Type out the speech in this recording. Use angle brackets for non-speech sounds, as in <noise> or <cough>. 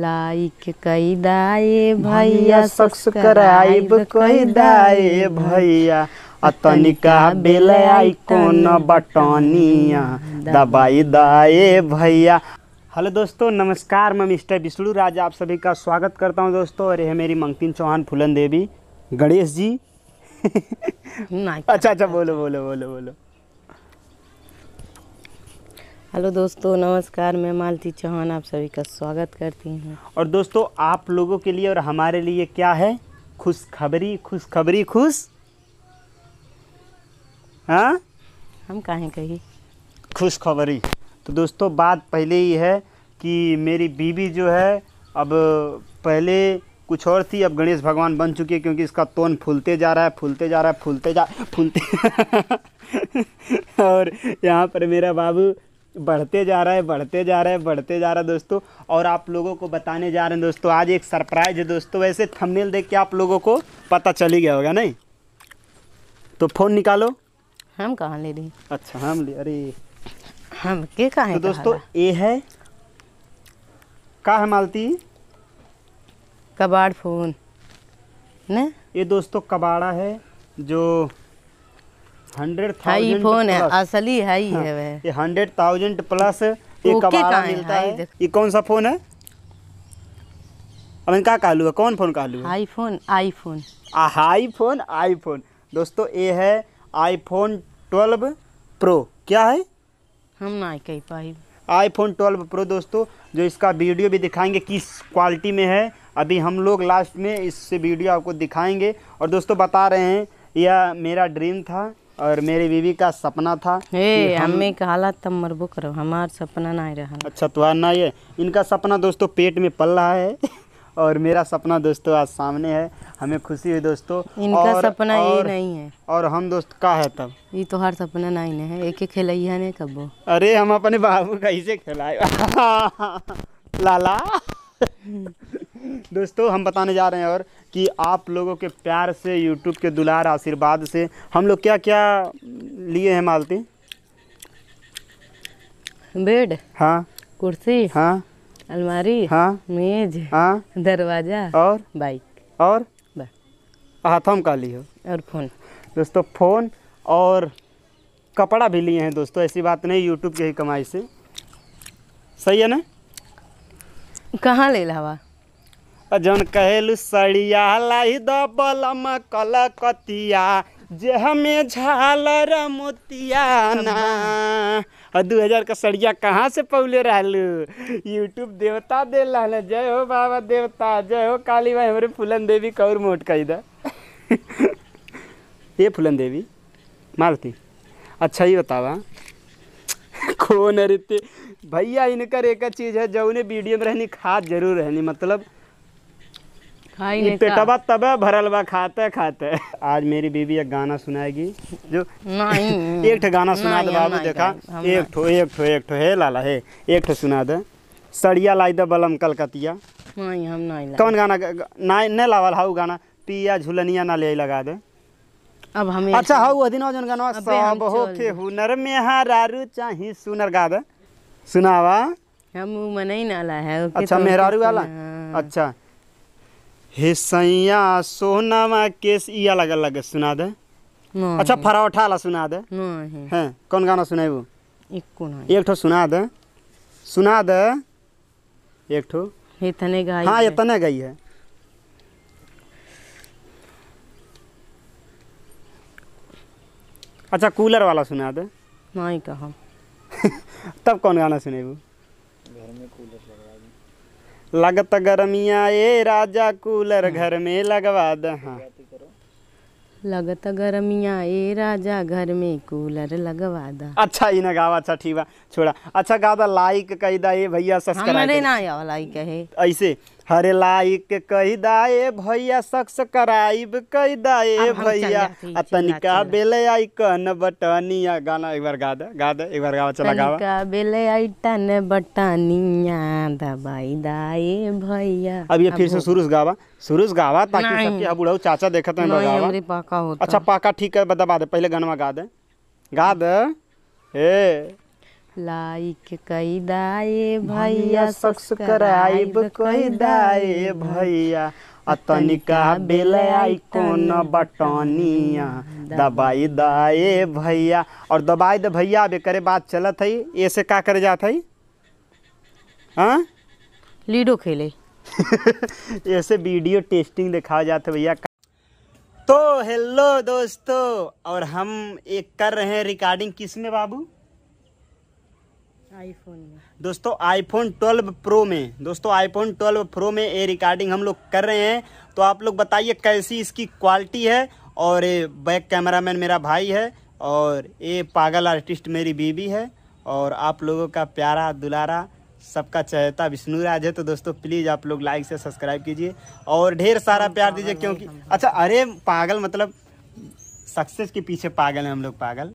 Like कई दाए भैया सब्सक्राइब कई दाए भैया अतनिका बेल आई आइकोन बटनिया दबाई दाए भैया हेलो दोस्तों नमस्कार मैं मिस्टर विष्णु राज आप सभी का स्वागत करता हूं दोस्तों और यह मेरी मंगतीन चौहान फुलन देवी गणेश जी <laughs> अच्छा अच्छा बोलो बोलो बोलो बोलो हेलो दोस्तों नमस्कार मैं मालती चौहान आप सभी का स्वागत करती हूँ और दोस्तों आप लोगों के लिए और हमारे लिए क्या है खुशखबरी खुशखबरी खुश हाँ हम कहें कही खुशखबरी तो दोस्तों बात पहले ही है कि मेरी बीवी जो है अब पहले कुछ और थी अब गणेश भगवान बन चुके क्योंकि इसका तोन फूलते जा रहा है फूलते जा रहा है फूलते जा फूलते <laughs> और यहाँ पर मेरा बाबू बढ़ते जा रहा है बढ़ते जा रहा है बढ़ते जा रहा है दोस्तों और आप लोगों को बताने जा रहे हैं दोस्तों आज एक सरप्राइज है दोस्तों वैसे थंबनेल देख के आप लोगों को पता चल ही गया होगा नहीं तो फ़ोन निकालो हम कहाँ ले रही अच्छा हम ले अरे हम के कहा तो दोस्तों ये है कहा है मालती कबाड़ फोन ने ये दोस्तों कबाड़ा है जो हंड्रेड थाउजेंड फोन है असली हाँ, है वह ये हंड्रेड थाउजेंड प्लस मिलता है ये कौन सा फोन है अब इनका कहा कौन फोन कहलू phone iPhone iPhone iPhone iPhone दोस्तों ये है आईफोन 12 प्रो क्या है हम ना कह पाई आईफोन 12 प्रो दोस्तों जो इसका वीडियो भी दिखाएंगे किस क्वालिटी में है अभी हम लोग लास्ट में इससे वीडियो आपको दिखाएंगे और दोस्तों बता रहे हैं यह मेरा ड्रीम था और मेरी बीवी का सपना था हे हमें कहा तब मरबो करो हमारा सपना ना रहा अच्छा तुम्हारा तो ना ये इनका सपना दोस्तों पेट में पल रहा है <laughs> और मेरा सपना दोस्तों आज सामने है हमें खुशी हुई दोस्तों इनका और, सपना और, ये नहीं है और हम दोस्त का है तब ये तो हर सपना नहीं है एक एक खेलिया ने कबो अरे हम अपने बाबू इसे खेलाए <laughs> लाला हम्म। दोस्तों हम बताने जा रहे हैं और कि आप लोगों के प्यार से यूट्यूब के दुलार आशीर्वाद से हम लोग क्या क्या लिए हैं मालती बेड हाँ कुर्सी हाँ अलमारी हाँ मेज हाँ दरवाज़ा और बाइक और हाथों का लियो और फ़ोन दोस्तों फ़ोन और कपड़ा भी लिए हैं दोस्तों ऐसी बात नहीं यूट्यूब की ही कमाई से सही है ना कहाँ ले लावा जन कहल सड़िया लाई दबलम कलकतिया जे हमें झालर मोतियाना दू हजार का सड़िया कहाँ से पौले रहलू यूट्यूब देवता दे ला जय हो बाबा देवता जय हो काली भाई हमारे फूलन देवी कौर मोट कही दा <laughs> ये फूलन देवी मालती अच्छा ही बतावा <laughs> कौन रीते भैया इनकर एक चीज़ है जो उन्हें वीडियो में रहनी खाद जरूर रहनी मतलब ये पेटवा तब भरल बा खाते खाते आज मेरी बीबी एक गाना सुनाएगी जो नहीं <laughs> एक गाना सुना दे बाबू देखा एक ठो एक ठो एक ठो हे लाला हे एक ठो सुना दे सड़िया लाई दे बलम कलकतिया नहीं हम नहीं कौन गाना ना नहीं लावल हाउ गाना पिया झुलनिया ना ले लगा दे अब हमें अच्छा हाउ अदिनो जन गाना सब हो के हुनर में हरारू चाहि सुनर गा दे सुनावा हम मनई नाला है अच्छा तो मेहरारू वाला अच्छा हे सैया सोहनामा केस ई अलग अलग सुना दे अच्छा फरौठा वाला सुना दे हैं कौन गाना सुनाई वो एक ठो सुना दे सुना दे एक ठो इतने गाई हाँ इतने गई है अच्छा कूलर वाला सुना दे नहीं कहा <laughs> तब कौन गाना सुने वो घर में कूलर लगा लगत गर्मिया ए राजा कूलर घर में लगवा दहा लगत गर्मिया ए राजा घर में कूलर लगवा दा अच्छा ही ना गावा अच्छा ठीक छोड़ा अच्छा गादा लाइक कह दा ए भैया हाँ, सब्सक्राइब हमारे ना या लाइक है ऐसे हरे लाइक कह दाए भैया सक्स कराइब कह दाए भैया तनिका बेले आई कन बटनिया गाना एक बार गा दे गा दे एक बार गावा चला गावा तनिका बेले आई टन बटनिया दबाई दाए भैया अब ये फिर से शुरू से गावा शुरू से गावा ताकि सबके अब उड़ाओ चाचा देखत हैं गावा पाका होता अच्छा पाका ठीक है दबा दे पहले गनवा गा दे गा दे ए लाइक कई दाए भैया सब्सक्राइब कई दाए भैया अतनिका बेल आई आइकोन बटनिया दबाई दाए भैया और दबाई द भैया अभी करे बात चलत है ऐसे का करे जात है हाँ? लीडो खेले ऐसे <laughs> वीडियो टेस्टिंग दिखा जाते भैया तो हेलो दोस्तों और हम एक कर रहे हैं रिकॉर्डिंग किस में बाबू आईफोन दोस्तों आईफोन 12 प्रो में दोस्तों आईफोन 12 प्रो में ये रिकॉर्डिंग हम लोग कर रहे हैं तो आप लोग बताइए कैसी इसकी क्वालिटी है और ये बैक कैमरामैन मेरा भाई है और ये पागल आर्टिस्ट मेरी बीबी है और आप लोगों का प्यारा दुलारा सबका चहता विष्णु राज है तो दोस्तों प्लीज़ आप लोग लाइक से सब्सक्राइब कीजिए और ढेर सारा प्यार दीजिए क्योंकि अच्छा अरे पागल मतलब सक्सेस के पीछे पागल है हम लोग पागल